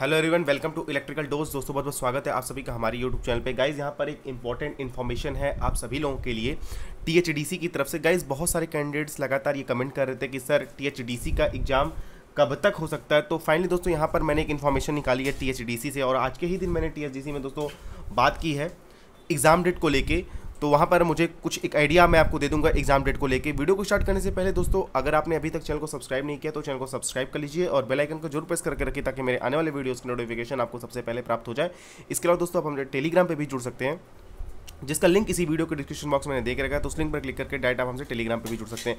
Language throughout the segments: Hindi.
hello everyone welcome to electrical dose दोस्तों बहुत बहुत स्वागत है आप सभी का हमारे यूट्यूब चैनल पे गाइज यहाँ पर एक इंपॉर्टेंट इन्फॉर्मेशन है आप सभी लोगों के लिए टीएचडीसी की तरफ से गाइज बहुत सारे कैंडिडेट्स लगातार ये कमेंट कर रहे थे कि सर टीएचडीसी का एग्ज़ाम कब तक हो सकता है तो फाइनली दोस्तों यहाँ पर मैंने एक इन्फॉर्मेशन निकाली है टी से और आज के ही दिन मैंने टी में दोस्तों बात की है एग्ज़ाम डेट को लेके तो वहाँ पर मुझे कुछ एक आइडिया मैं आपको दे दूंगा एग्जाम डेट को लेके वीडियो को स्टार्ट करने से पहले दोस्तों अगर आपने अभी तक चैनल को सब्सक्राइब नहीं किया तो चैनल को सब्सक्राइब कर लीजिए और बेल आइकन को जरूर प्रेस करके रखिए ताकि मेरे आने वाले वीडियोज़ की नोटिफिकेशन आपको सबसे पहले प्राप्त हो जाए इसके अलावा दोस्तों आप हमारे टेलीग्राम पर भी जुड़ सकते हैं जिसका लिंक इसी वीडियो के डिस्क्रिप्शन बॉक्स में देख रखा है तो उस लिंक पर क्लिक करके डायरेक्ट आप हमसे टेलीग्राम पर भी जुड़ सकते हैं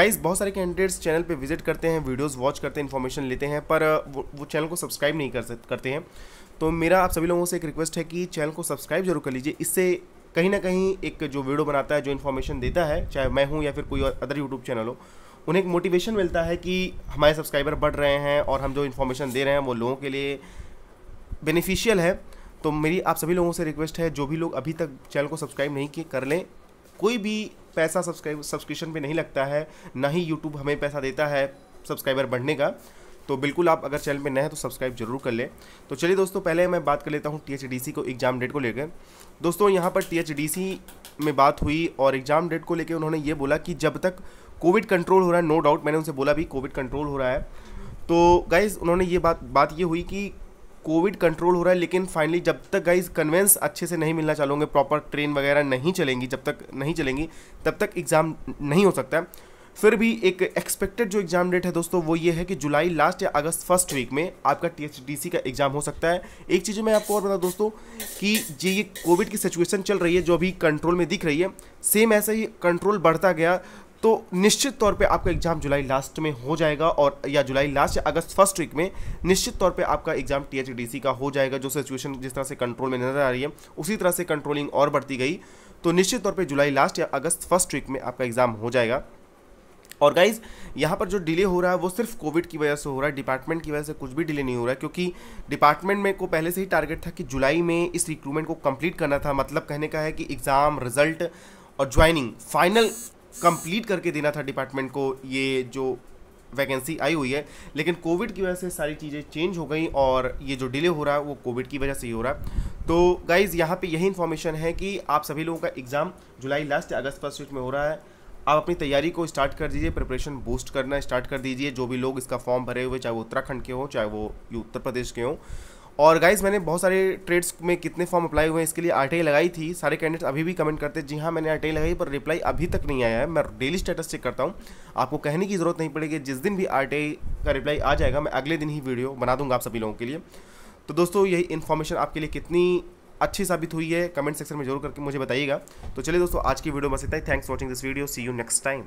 गाइस बहुत सारे कैंडिडेट्स चैनल पर विजिट करते हैं वीडियोज़ वॉच करते हैं इन्फॉर्मेशन लेते हैं पर वो, चैनल को सब्सक्राइब नहीं करते हैं तो मेरा आप सभी लोगों से एक रिक्वेस्ट है कि चैनल को सब्सक्राइब जरूर कर लीजिए इससे कहीं ना कहीं एक जो वीडियो बनाता है जो इन्फॉर्मेशन देता है चाहे मैं हूँ या फिर कोई अदर यूट्यूब चैनल हो उन्हें एक मोटिवेशन मिलता है कि हमारे सब्सक्राइबर बढ़ रहे हैं और हम जो इन्फॉर्मेशन दे रहे हैं वो लोगों के लिए बेनिफिशियल है तो मेरी आप सभी लोगों से रिक्वेस्ट है जो भी लोग अभी तक चैनल को सब्सक्राइब नहीं किए कर लें कोई भी पैसा सब्सक्राइब सब्सक्रिप्शन पे नहीं लगता है ना ही यूट्यूब हमें पैसा देता है सब्सक्राइबर बढ़ने का तो बिल्कुल आप अगर चैनल पर नए हैं तो सब्सक्राइब जरूर कर लें तो चलिए दोस्तों पहले मैं बात कर लेता हूँ टी को एग्ज़ाम डेट को लेकर दोस्तों यहाँ पर टी में बात हुई और एग्ज़ाम डेट को लेकर उन्होंने ये बोला कि जब तक कोविड कंट्रोल हो रहा है नो डाउट मैंने उनसे बोला भी कोविड कंट्रोल हो रहा है तो गाइज़ उन्होंने ये बात बात ये हुई कि कोविड कंट्रोल हो रहा है लेकिन फाइनली जब तक गाइज कन्वेंस अच्छे से नहीं मिलना चाहूँगे प्रॉपर ट्रेन वगैरह नहीं चलेंगी जब तक नहीं चलेंगी तब तक एग्ज़ाम नहीं हो सकता है फिर भी एक एक्सपेक्टेड जो एग्जाम डेट है दोस्तों वो ये है कि जुलाई लास्ट या अगस्त फर्स्ट वीक में आपका टी का एग्जाम हो सकता है एक चीज़ मैं आपको और बता दोस्तों कि जो ये कोविड की सिचुएशन चल रही है जो अभी कंट्रोल में दिख रही है सेम ऐसा ही कंट्रोल बढ़ता गया तो निश्चित तौर पे आपका एग्ज़ाम जुलाई लास्ट में हो जाएगा और या जुलाई लास्ट या अगस्त फर्स्ट वीक में निश्चित तौर पे आपका एग्ज़ाम टी का हो जाएगा जो सिचुएशन जिस तरह से कंट्रोल में नज़र आ रही है उसी तरह से कंट्रोलिंग और बढ़ती गई तो निश्चित तौर पे जुलाई लास्ट या अगस्त फर्स्ट वीक में आपका एग्ज़ाम हो जाएगा और गाइज यहाँ पर जो डिले हो रहा है वो सिर्फ कोविड की वजह से हो रहा है डिपार्टमेंट की वजह से कुछ भी डिले नहीं हो रहा है क्योंकि डिपार्टमेंट में को पहले से ही टारगेट था कि जुलाई में इस रिक्रूटमेंट को कंप्लीट करना था मतलब कहने का है कि एग्ज़ाम रिजल्ट और ज्वाइनिंग फाइनल कंप्लीट करके देना था डिपार्टमेंट को ये जो वैकेंसी आई हुई है लेकिन कोविड की वजह से सारी चीज़ें चेंज हो गई और ये जो डिले हो रहा है वो कोविड की वजह से ही हो रहा है तो गाइज़ यहाँ पे यही इन्फॉर्मेशन है कि आप सभी लोगों का एग्ज़ाम जुलाई लास्ट अगस्त फर्स्ट वीक में हो रहा है आप अपनी तैयारी को स्टार्ट कर दीजिए प्रिपरेशन बूस्ट करना स्टार्ट कर दीजिए जो भी लोग इसका फॉर्म भरे हुए चाहे वो उत्तराखंड के हों चाहे वो उत्तर प्रदेश के हों और गाइज मैंने बहुत सारे ट्रेड्स में कितने फॉर्म अप्लाई हुए हैं इसके लिए आर लगाई थी सारे कैंडिडेट्स अभी भी कमेंट करते हैं जी हाँ मैंने आर लगाई पर रिप्लाई अभी तक नहीं आया है मैं डेली स्टेटस चेक करता हूँ आपको कहने की ज़रूरत नहीं पड़ेगी जिस दिन भी आर का रिप्लाई आ जाएगा मैं अगले दिन ही वीडियो बना दूंगा आप सभी लोगों के लिए तो दोस्तों यही इन्फॉर्मेशन आपके लिए कितनी अच्छी साबित हुई है कमेंट सेक्शन में जरूर करके मुझे बताइएगा तो चलिए दोस्तों आज की वीडियो बस इतना ही thanks watching this video see you next time